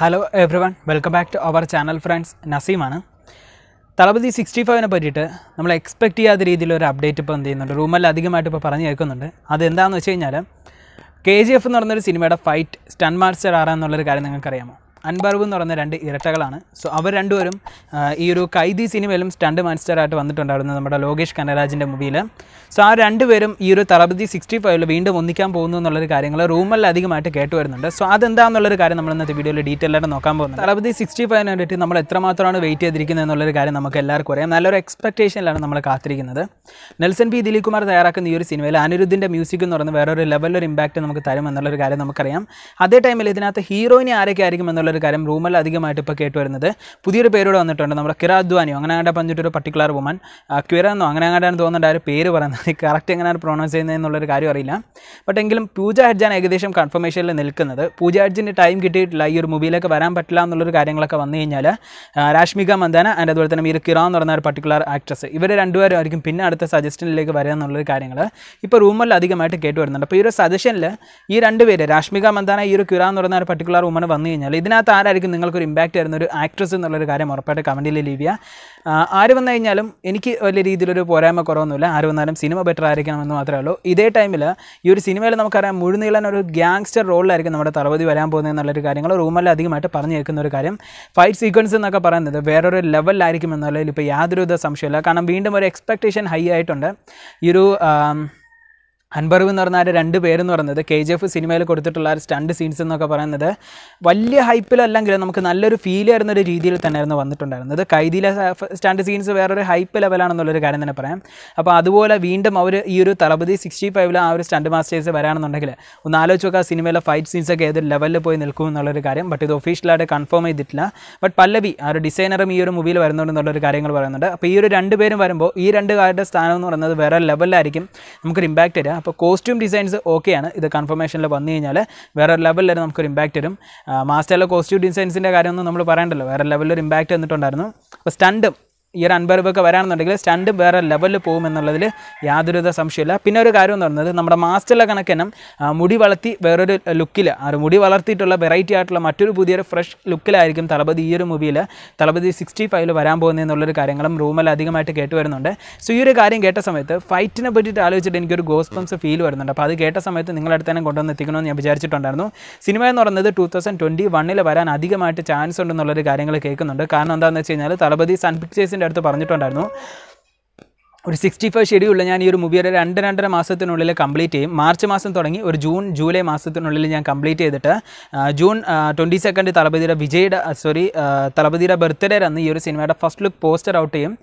hello everyone welcome back to our channel friends നസീമാണ് Thalapathy sixty ഫൈവിനെ പറ്റിയിട്ട് നമ്മൾ എക്സ്പെക്റ്റ് ചെയ്യാത്ത രീതിയിൽ ഒരു അപ്ഡേറ്റ് ഇപ്പോൾ എന്ത് ചെയ്യുന്നുണ്ട് റൂമല്ല അധികമായിട്ട് ഇപ്പോൾ പറഞ്ഞു കേൾക്കുന്നുണ്ട് അതെന്താണെന്ന് വെച്ച് കഴിഞ്ഞാൽ കെ ജി എഫ് എന്ന് പറഞ്ഞൊരു സിനിമയുടെ ഫൈറ്റ് സ്റ്റൺ മാസ്റ്റർ ആറാന്നുള്ളൊരു കാര്യം നിങ്ങൾക്കറിയാമോ അൻബർവ് എന്ന് പറയുന്ന രണ്ട് ഇരട്ടകളാണ് സോ അവർ രണ്ടുപേരും ഈ ഒരു കൈദി സിനിമയിലും സ്റ്റണ്ട് മാസ്റ്ററായിട്ട് വന്നിട്ടുണ്ടായിരുന്നു നമ്മുടെ ലോകേഷ് കനരാജിൻ്റെ മൂവിയിൽ സോ ആ രണ്ടുപേരും ഈ ഒരു തളപതി സിക്സ്റ്റി ഫൈവിൽ വീണ്ടും ഒന്നിക്കാൻ പോകുന്നു എന്നുള്ളൊരു കാര്യങ്ങൾ റൂമല്ല അധികമായിട്ട് കേട്ട് വരുന്നുണ്ട് സോ അതെന്താന്നുള്ളൊരു കാര്യം നമ്മൾ ഇന്നത്തെ വീഡിയോയിൽ ഡീറ്റെയിൽ ആയിട്ട് നോക്കാൻ പോകുന്നത് തളപതി സിക്സ്റ്റി ഫൈവിന് വേണ്ടിയിട്ട് നമ്മൾ എത്രമാത്രമാണ് വെയിറ്റ് ചെയ്തിരിക്കുന്നത് എന്നുള്ളൊരു കാര്യം നമുക്ക് എല്ലാവർക്കും അറിയാം നല്ലൊരു എക്സ്പെക്റ്റേഷനിലാണ് നമ്മൾ കാത്തിരിക്കുന്നത് നെൽസൺ പി ദിലീകുമാർ തയ്യാറാക്കുന്ന ഈ ഒരു സിനിമയിൽ അനിരുദ്ധിൻ്റെ മ്യൂസിക് എന്ന് പറയുന്ന വേറൊരു ലെവലൊരു ഇമ്പാക്റ്റ് നമുക്ക് തരും എന്നുള്ളൊരു കാര്യം നമുക്കറിയാം അതേ ടൈമിൽ ഇതിനകത്ത് ഹീറോയിനെ ആരൊക്കെ ആയിരിക്കും എന്നുള്ള ഒരു കാര്യം റൂമൽ അധികമായിട്ട് ഇപ്പോൾ കേട്ടുവരുന്നത് പുതിയൊരു പേരോട് വന്നിട്ടുണ്ട് നമ്മുടെ കിര അദ്വാനിയോ അങ്ങനെ അങ്ങനെ പറഞ്ഞിട്ടൊരു പർട്ടിക്കുലർ വുമൻ ക്വിര എന്നോ അങ്ങനെ അങ്ങോട്ടാണ് തോന്നുന്നുണ്ട് ആ ഒരു പേര് പറയുന്നത് കറക്റ്റ് എങ്ങനെയാണ് പ്രൊണൗൺസ് ചെയ്യുന്നത് എന്നുള്ളൊരു കാര്യം അറിയില്ല ബട്ട് എങ്കിലും പൂജ ഹെഡ്ജാണ് ഏകദേശം കൺഫർമേഷനിൽ നിൽക്കുന്നത് പൂജ ഹെഡ്ജിൻ്റെ ടൈം കിട്ടിയിട്ടില്ല ഈ ഒരു മൂവിയിലേക്ക് വരാൻ പറ്റില്ല എന്നുള്ളൊരു കാര്യങ്ങളൊക്കെ വന്നു കഴിഞ്ഞാൽ രാഷ്മിക മന്ദാന ആൻഡ് അതുപോലെ തന്നെ മീർ കിറ എന്ന് പറയുന്ന ഒരു പർട്ടിക്കുലർ ആക്ട്രസ് ഇവർ രണ്ടുപേരും ആയിരിക്കും പിന്നെ അടുത്ത സജഷനിലേക്ക് വരിക എന്നുള്ളൊരു കാര്യങ്ങൾ ഇപ്പോൾ റൂമിൽ അധികമായിട്ട് കേട്ട് വരുന്നുണ്ട് അപ്പോൾ ഈ ഒരു സജഷനിൽ ഈ രണ്ടുപേര് രാഷ്മിക മന്ദാന ഈ ഒരു കിറ എന്ന് പറയുന്ന ഒരു പർട്ടിക്കുലർ വുമൺ വന്നു കഴിഞ്ഞാൽ ഇതിനകത്ത് അതിനകത്ത് ആരായിരിക്കും നിങ്ങൾക്കൊരു ഇമ്പാക്റ്റ് തരുന്ന ഒരു ആക്ട്രസ് എന്നുള്ളൊരു കാര്യം ഉറപ്പായിട്ട് കമൻറ്റിൽ ലീവ് ചെയ്യുക ആര് വന്നു കഴിഞ്ഞാലും എനിക്ക് വലിയ രീതിയിലൊരു പോരായ്മ കുറവൊന്നുമില്ല ആര് വന്നാലും സിനിമ ബെറ്റർ ആയിരിക്കണം എന്ന് മാത്രമേ ഉള്ളൂ ഇതേ ടൈമിൽ ഈ ഒരു സിനിമയിൽ നമുക്കറിയാം മുഴുനീളൻ ഒരു ഗ്യാങ്സ്റ്റർ റോളിലായിരിക്കും നമ്മുടെ തളപതി വരാൻ പോകുന്നത് എന്നുള്ളൊരു കാര്യങ്ങൾ റൂമല്ല അധികമായിട്ട് പറഞ്ഞു കേൾക്കുന്ന ഒരു കാര്യം ഫൈറ്റ് സീക്വൻസ് എന്നൊക്കെ പറയുന്നത് വേറൊരു ലെവലിലായിരിക്കും എന്നുള്ളതിൽ ഇപ്പോൾ യാതൊരുവിധ സംശയമില്ല കാരണം വീണ്ടും ഒരു എക്സ്പെക്റ്റേഷൻ ഹൈ ആയിട്ടുണ്ട് ഈ ഒരു അൻപറിവ് എന്ന് പറഞ്ഞാൽ രണ്ട് പേരെന്ന് പറയുന്നത് കെ ജി എഫ് സിനിമയിൽ കൊടുത്തിട്ടുള്ള ആ സ്റ്റണ്ട് സീൻസ് എന്നൊക്കെ പറയുന്നത് വലിയ ഹൈപ്പിലല്ലെങ്കിലും നമുക്ക് നല്ലൊരു ഫീൽ ആയിരുന്ന ഒരു രീതിയിൽ തന്നെയായിരുന്നു വന്നിട്ടുണ്ടായിരുന്നത് കൈദിയിലെ സ്റ്റണ്ട് സീൻസ് വേറൊരു ഹൈപ്പ് ലെവലാണെന്നുള്ളൊരു കാര്യം തന്നെ പറയാം അപ്പോൾ അതുപോലെ വീണ്ടും അവർ ഈ ഒരു തളപതി സിക്സ്റ്റി ഫൈവിൽ ആ ഒരു സ്റ്റണ്ട് മാസ്റ്റേഴ്സ് വരാണെന്നുണ്ടെങ്കിൽ ഒന്ന് ആലോചിച്ച് നോക്കുക സിനിമയിലെ ഫൈറ്റ് സീൻസൊക്കെ ഏത് ലെവലിൽ പോയി നിൽക്കും എന്നുള്ളൊരു കാര്യം ബട്ട് ഇത് ഒഫീഷ്യലായിട്ട് കൺഫേം ചെയ്തിട്ടില്ല ബട്ട് പല്ലവി ആ ഒരു ഡിസൈനറും ഈ ഒരു മൂവിയിൽ വരുന്നുണ്ടെന്നുള്ളൊരു കാര്യങ്ങൾ പറയുന്നുണ്ട് അപ്പോൾ ഈ ഒരു രണ്ട് പേരും വരുമ്പോൾ ഈ രണ്ട് കാരുടെ സ്ഥാനം എന്ന് പറയുന്നത് വേറെ ലെവലിലായിരിക്കും നമുക്കൊരു ഇമ്പാക്റ്റ് തരിക അപ്പോൾ കോസ്റ്റ്യൂം ഡിസൈൻസ് ഓക്കെയാണ് ഇത് കൺഫർമേഷനിൽ വന്നു കഴിഞ്ഞാൽ വേറെ ലെവലിൽ നമുക്കൊരു ഇമ്പാക്റ്റ് വരും മാസ്റ്ററിലെ കോസ്റ്റ്യൂം ഡിസൈൻസിൻ്റെ കാര്യമൊന്നും നമ്മൾ പറയണ്ടല്ലോ വേറെ ലെവലിൽ ഒരു ഇമ്പാക്റ്റ് വന്നിട്ടുണ്ടായിരുന്നു അപ്പോൾ സ്റ്റണ്ടും ഈ ഒരു രൂപയ്ക്ക് വരാണെന്നുണ്ടെങ്കിൽ സ്റ്റണ്ട് വേറെ ലെവലിൽ പോകുമെന്നുള്ളതിൽ യാതൊരുവിധ സംശയമില്ല പിന്നെ ഒരു കാര്യം എന്ന് പറയുന്നത് നമ്മുടെ മാസ്റ്ററിലെ കണക്കിനും മുടി വളർത്തി വേറൊരു ലുക്കിൽ ആ ഒരു മുടി വളർത്തിയിട്ടുള്ള വെറൈറ്റി ആയിട്ടുള്ള മറ്റൊരു പുതിയൊരു ഫ്രഷ് ലുക്കിലായിരിക്കും തളപതി ഈ ഒരു മൂവിയിൽ തളപതി സിക്സ്റ്റി ഫൈവിൽ വരാൻ പോകുന്നതെന്നുള്ളൊരു കാര്യങ്ങളും റൂമിൽ അധികമായിട്ട് കേട്ട് വരുന്നുണ്ട് സോ ഈ ഒരു കാര്യം കേട്ട സമയത്ത് ഫൈറ്റിനെ പറ്റിയിട്ട് ആലോചിച്ചിട്ട് എനിക്കൊരു പംസ് ഫീൽ വരുന്നുണ്ട് അപ്പോൾ അത് കേട്ട സമയത്ത് നിങ്ങളടുത്ത് തന്നെ കൊണ്ടുവന്ന് എത്തിക്കണമെന്ന് ഞാൻ വിചാരിച്ചിട്ടുണ്ടായിരുന്നു സിനിമ എന്ന് പറയുന്നത് ടൂ തൗസൻഡ് ട്വൻറ്റി വണ്ണിൽ വരാൻ അധികമായിട്ട് ചാൻസ് ഉണ്ടെന്നുള്ളൊരു കാര്യങ്ങൾ കേൾക്കുന്നുണ്ട് കാരണം എന്താണെന്ന് വെച്ച് കഴിഞ്ഞാൽ തളപതി സൺ പിക്ചേഴ്സിൻ്റെ അടുത്ത് പറഞ്ഞിട്ടുണ്ടായിരുന്നു ഒരു സിക്സ്റ്റി ഫൈവ് ഷെഡ്യൂളിൽ ഞാൻ ഈ ഒരു മൂവി ഒരു രണ്ട് രണ്ടര മാസത്തിനുള്ളിൽ കംപ്ലീറ്റ് ചെയ്യും മാർച്ച് മാസം തുടങ്ങി ഒരു ജൂൺ ജൂലൈ മാസത്തിനുള്ളിൽ ഞാൻ കംപ്ലീറ്റ് ചെയ്തിട്ട് ജൂൺ ട്വൻറ്റി സെക്കൻഡ് തലപതിയുടെ വിജയുടെ സോറി തലപതിയുടെ ബർത്ത്ഡേ എന്ന് ഈ ഒരു സിനിമയുടെ ഫസ്റ്റ് ലുക്ക് പോസ്റ്റർ ഔട്ട് ചെയ്യും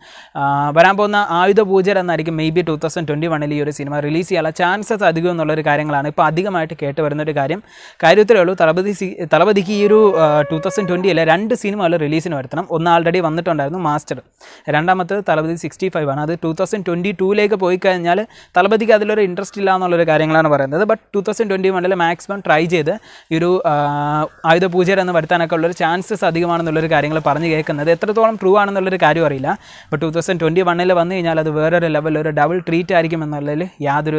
വരാൻ പോകുന്ന ആയുധ പൂജ എന്നായിരിക്കും may be two thousand twenty വണ്ണിൽ ഈ ഒരു സിനിമ റിലീസ് ചെയ്യാനുള്ള ചാൻസസ് അധികം എന്നുള്ളൊരു കാര്യങ്ങളാണ് ഇപ്പോൾ അധികമായിട്ട് കേട്ട് വരുന്നൊരു കാര്യം കാര്യത്തിലേ ഉള്ളൂ തലപതി തലപതിക്ക് ഈ ഒരു ടു തൗസൻഡ് ട്വൻറ്റിയിലെ രണ്ട് സിനിമകൾ റിലീസിന് വരുത്തണം ഒന്ന് ആൾറെഡി വന്നിട്ടുണ്ടായിരുന്നു മാസ്റ്റർ രണ്ടാമത്തത് തലപതി സിക്സ്റ്റി ഫൈവ് ആണ് അത് ടു തൗസൻഡ് തൗസൻഡ് ട്വൻറ്റി ടൂയിലേക്ക് പോയി കഴിഞ്ഞാൽ തലപതിക്ക് അതിലൊരു ഇൻട്രസ്റ്റ് ഇല്ല എന്നുള്ളൊരു കാര്യങ്ങളാണ് പറയുന്നത് ബട്ട് ടു തൗസൻഡ് ട്വൻറ്റി വണ്ണിൽ മാക്സിമം ട്രൈ ചെയ്ത് ഈ ഒരു ആയുധ പൂജയിലൊന്ന് വരുത്താനൊക്കെ ഉള്ളൊരു ചാൻസസ് അധികമാണെന്നുള്ളൊരു കാര്യങ്ങൾ പറഞ്ഞു കേൾക്കുന്നത് എത്രത്തോളം ട്രൂ ആണെന്നുള്ളൊരു കാര്യം അറിയില്ല ബട്ട് ടു തൗസൻഡ് ട്വൻറ്റി വണ്ണിൽ വന്നു കഴിഞ്ഞാൽ അത് വേറൊരു ലെവലിൽ ഒരു ഡബിൾ ട്രീറ്റ് ആയിരിക്കും എന്നുള്ളതിൽ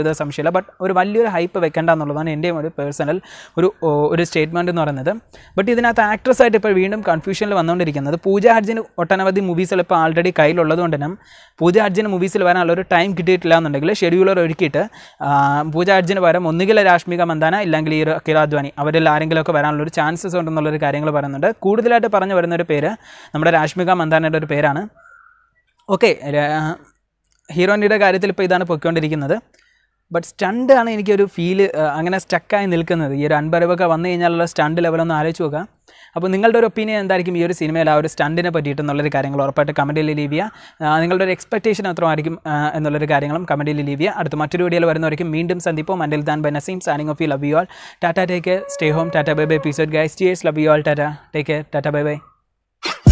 വിധ സംശയമില്ല ബട്ട് ഒരു വലിയൊരു ഹൈപ്പ് വെക്കേണ്ട എന്നുള്ളതാണ് എൻ്റെയും ഒരു പേഴ്സണൽ ഒരു ഒരു സ്റ്റേറ്റ്മെൻറ്റ് എന്ന് പറയുന്നത് ബട്ട് ഇതിനകത്ത് ആക്ട്രസ് ആയിട്ട് ഇപ്പോൾ വീണ്ടും കൺഫ്യൂഷനിൽ വന്നുകൊണ്ടിരിക്കുന്നത് പൂജ ഹർജിന് ഒട്ടനവധി മൂവീസുകൾ ഇപ്പോൾ ആൾറെഡി കയ്യിലുള്ളത് തന്നെ പൂജ ഹർജിന് മൂവീസിൽ ഓഫീസിൽ വരാനുള്ള ഒരു ടൈം കിട്ടിയിട്ടില്ല എന്നുണ്ടെങ്കിൽ ഷെഡ്യൂളർ ഒരുക്കിയിട്ട് പൂജാർജിന് പകരം ഒന്നുകിൽ രാഷ്മിക മന്ദാന ഇല്ലെങ്കിൽ ഈ അദ്വാനി അവരിൽ ആരെങ്കിലുമൊക്കെ വരാനുള്ള ഒരു ചാൻസസ് ഉണ്ടെന്നുള്ളൊരു കാര്യങ്ങൾ പറയുന്നുണ്ട് കൂടുതലായിട്ട് പറഞ്ഞു വരുന്ന ഒരു പേര് നമ്മുടെ രാഷ്മിക മന്ദാനയുടെ ഒരു പേരാണ് ഓക്കെ ഹീറോയിൻ്റെ കാര്യത്തിൽ ഇപ്പോൾ ഇതാണ് പൊയ്ക്കൊണ്ടിരിക്കുന്നത് ബട്ട് സ്റ്റണ്ട് ആണ് എനിക്കൊരു ഫീല് അങ്ങനെ സ്റ്റക്കായി നിൽക്കുന്നത് ഈ ഒരു അൻപരവൊക്കെ വന്നു കഴിഞ്ഞാലുള്ള സ്റ്റണ്ട് ലെവലൊന്ന് ആലോചിച്ച് നോക്കാം അപ്പോൾ നിങ്ങളുടെ ഒരു ഒപ്പീനിയൻ എന്തായിരിക്കും ഈ ഒരു സിനിമയിൽ ആ ഒരു സ്റ്റണ്ടിനെ പറ്റിയിട്ട് എന്നുള്ളൊരു കാര്യങ്ങൾ ഉറപ്പായിട്ട് കമൻറ്റിൽ ലീവ് ചെയ്യുക നിങ്ങളുടെ ഒരു എക്സ്പെക്റ്റേഷൻ അത്രമായിരിക്കും എന്നുള്ളൊരു കാര്യങ്ങളും കമൻറ്റിൽ ലീവ് ചെയ്യുക അടുത്ത മറ്റൊരു വീഡിയോയിൽ വരുന്നവരേക്കും വീണ്ടും സന്ദീപോ മണ്ടിൽ താൻ bye Naseem signing off you love you all tata take stay home tata bye bye പീസോഡ് ഗൈസ് ടിയേഴ്സ് love you all tata take tata bye by